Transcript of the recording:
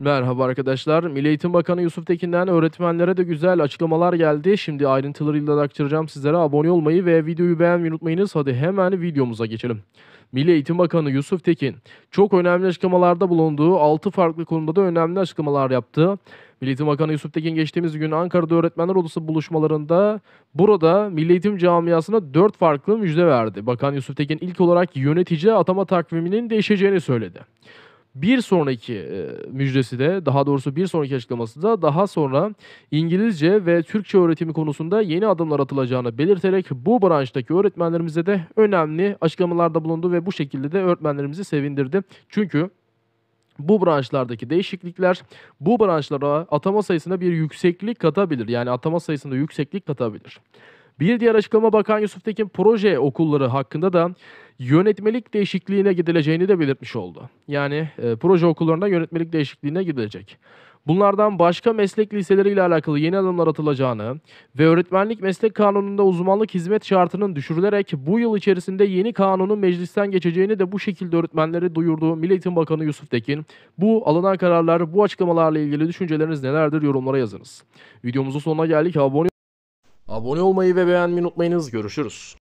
Merhaba arkadaşlar. Milli Eğitim Bakanı Yusuf Tekin'den öğretmenlere de güzel açıklamalar geldi. Şimdi ayrıntılarıyla da aktaracağım sizlere. Abone olmayı ve videoyu beğenmeyi unutmayınız. Hadi hemen videomuza geçelim. Milli Eğitim Bakanı Yusuf Tekin çok önemli açıklamalarda bulunduğu 6 farklı konuda da önemli açıklamalar yaptı. Milli Eğitim Bakanı Yusuf Tekin geçtiğimiz gün Ankara'da öğretmenler odası buluşmalarında burada Milli Eğitim Camiası'na 4 farklı müjde verdi. Bakan Yusuf Tekin ilk olarak yönetici atama takviminin değişeceğini söyledi bir sonraki e, müjdesi de daha doğrusu bir sonraki açıklaması da daha sonra İngilizce ve Türkçe öğretimi konusunda yeni adımlar atılacağını belirterek bu branştaki öğretmenlerimize de önemli açıklamalarda bulundu ve bu şekilde de öğretmenlerimizi sevindirdi. Çünkü bu branşlardaki değişiklikler bu branşlara atama sayısına bir yükseklik katabilir. Yani atama sayısında yükseklik katabilir. Bir diğer açıklama Bakan Yusuf Tekin proje okulları hakkında da yönetmelik değişikliğine gidileceğini de belirtmiş oldu. Yani e, proje okullarında yönetmelik değişikliğine gidilecek. Bunlardan başka meslek liseleriyle alakalı yeni adımlar atılacağını ve öğretmenlik meslek kanununda uzmanlık hizmet şartının düşürülerek bu yıl içerisinde yeni kanunun meclisten geçeceğini de bu şekilde öğretmenleri duyurduğu Milli Eğitim Bakanı Yusuf Tekin, bu alınan kararlar, bu açıklamalarla ilgili düşünceleriniz nelerdir yorumlara yazınız. Videomuzun sonuna geldik. Abone Abone olmayı ve beğenmeyi unutmayınız. Görüşürüz.